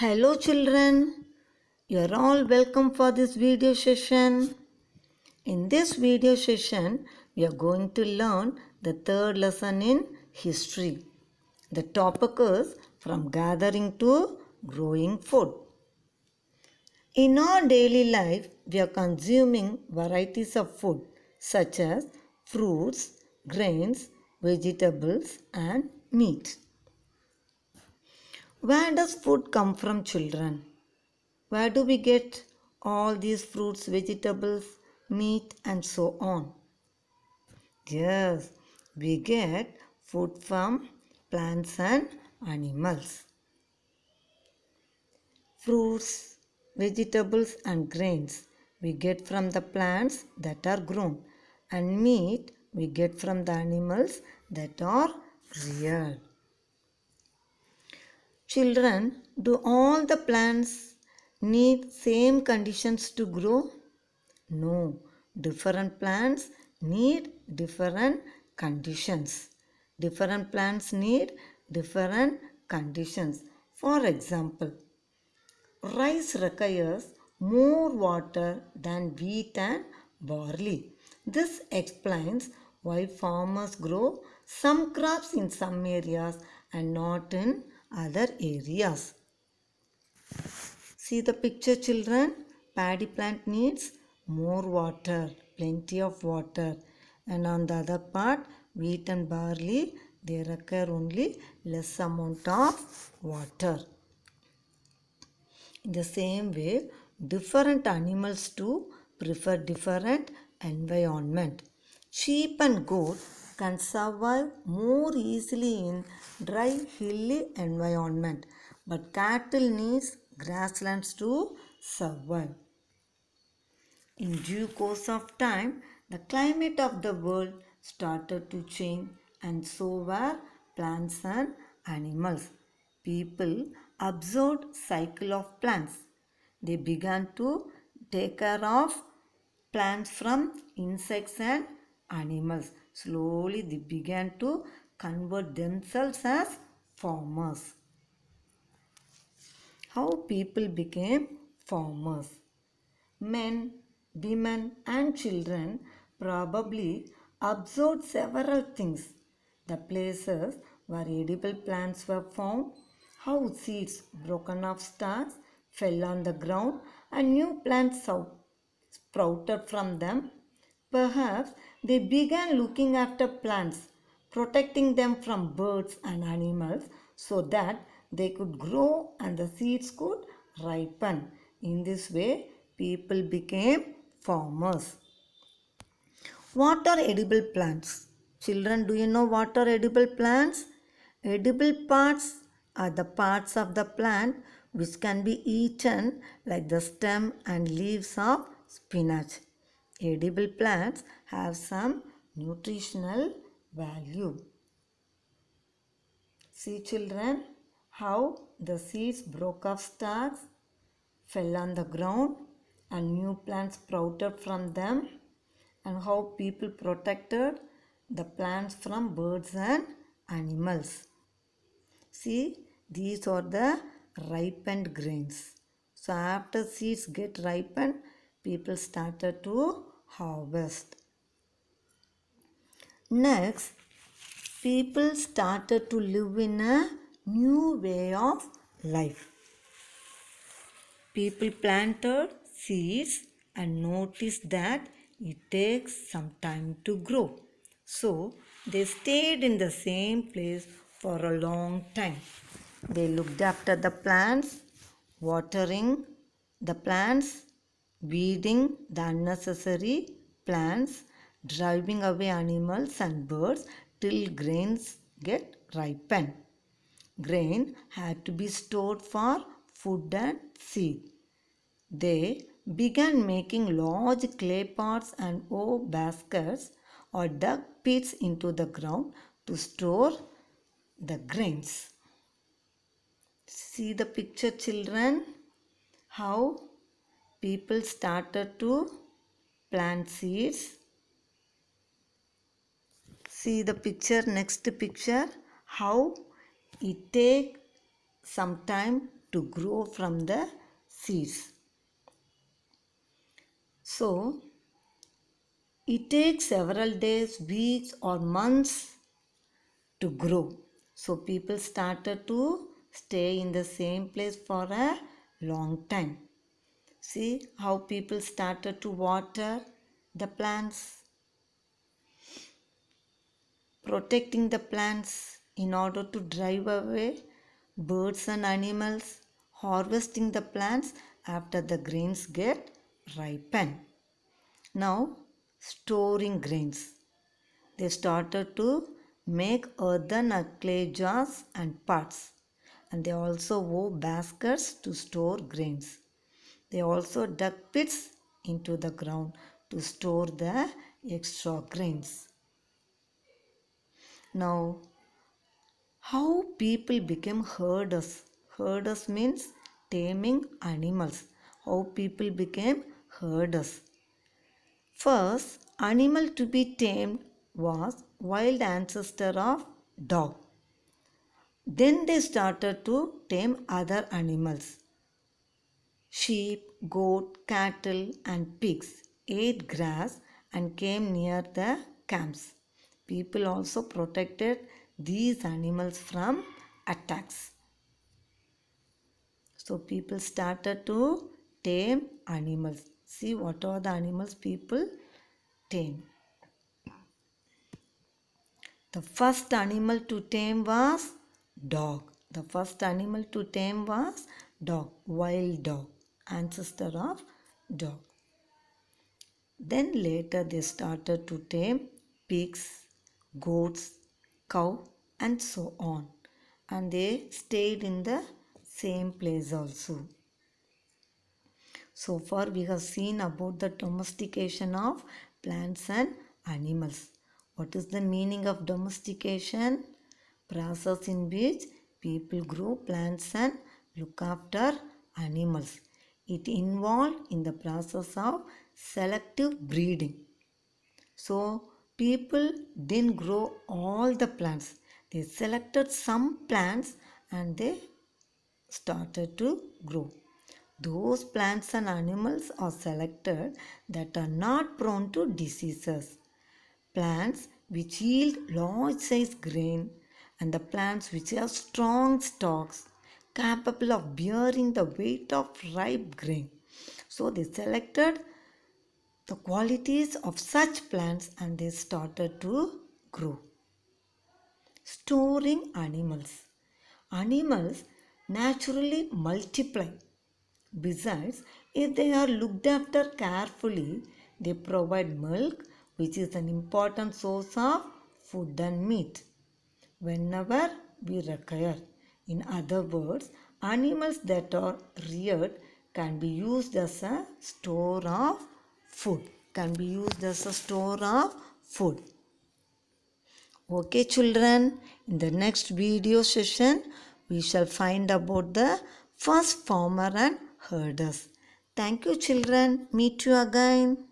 Hello children, you are all welcome for this video session. In this video session, we are going to learn the third lesson in history. The topic is from gathering to growing food. In our daily life, we are consuming varieties of food such as fruits, grains, vegetables and meat. Where does food come from, children? Where do we get all these fruits, vegetables, meat, and so on? Yes, we get food from plants and animals. Fruits, vegetables, and grains we get from the plants that are grown, and meat we get from the animals that are reared. Children, do all the plants need same conditions to grow? No, different plants need different conditions. Different plants need different conditions. For example, rice requires more water than wheat and barley. This explains why farmers grow some crops in some areas and not in other areas. See the picture children. Paddy plant needs more water, plenty of water. And on the other part, wheat and barley, they require only less amount of water. In the same way, different animals too prefer different environment. Sheep and goat can survive more easily in dry hilly environment but cattle needs grasslands to survive. In due course of time, the climate of the world started to change and so were plants and animals. People observed cycle of plants. They began to take care of plants from insects and animals slowly they began to convert themselves as farmers. How people became farmers? Men, women and children probably observed several things. The places where edible plants were found, how seeds broken off stars fell on the ground and new plants sprouted from them Perhaps they began looking after plants, protecting them from birds and animals so that they could grow and the seeds could ripen. In this way, people became farmers. What are edible plants? Children, do you know what are edible plants? Edible parts are the parts of the plant which can be eaten like the stem and leaves of spinach edible plants have some nutritional value. See children how the seeds broke off stalks, fell on the ground and new plants sprouted from them and how people protected the plants from birds and animals. See these are the ripened grains. So after seeds get ripened people started to harvest. Next, people started to live in a new way of life. People planted seeds and noticed that it takes some time to grow. So they stayed in the same place for a long time. They looked after the plants, watering the plants, weeding the unnecessary plants, driving away animals and birds till grains get ripened. Grain had to be stored for food and seed. They began making large clay pots and o baskets or dug pits into the ground to store the grains. See the picture children how people started to plant seeds. See the picture, next picture, how it take some time to grow from the seeds. So, it takes several days, weeks or months to grow. So, people started to stay in the same place for a long time. See how people started to water the plants, protecting the plants in order to drive away birds and animals, harvesting the plants after the grains get ripen. Now, storing grains. They started to make earthen clay jars and pots and they also wove baskets to store grains. They also dug pits into the ground to store the extra grains. Now, how people became herders? Herders means taming animals. How people became herders? First, animal to be tamed was wild ancestor of dog. Then they started to tame other animals. Sheep, goat, cattle, and pigs ate grass and came near the camps. People also protected these animals from attacks. So people started to tame animals. See what are the animals people tame. The first animal to tame was dog. The first animal to tame was dog, wild dog ancestor of dog. Then later they started to tame pigs, goats, cow and so on. And they stayed in the same place also. So far we have seen about the domestication of plants and animals. What is the meaning of domestication? Process in which people grow plants and look after animals. It involved in the process of selective breeding. So people didn't grow all the plants. They selected some plants and they started to grow. Those plants and animals are selected that are not prone to diseases. Plants which yield large size grain and the plants which have strong stalks capable of bearing the weight of ripe grain. So they selected the qualities of such plants and they started to grow. Storing animals. Animals naturally multiply. Besides, if they are looked after carefully, they provide milk, which is an important source of food and meat whenever we require. In other words, animals that are reared can be used as a store of food. Can be used as a store of food. Okay children, in the next video session, we shall find about the first farmer and herders. Thank you children. Meet you again.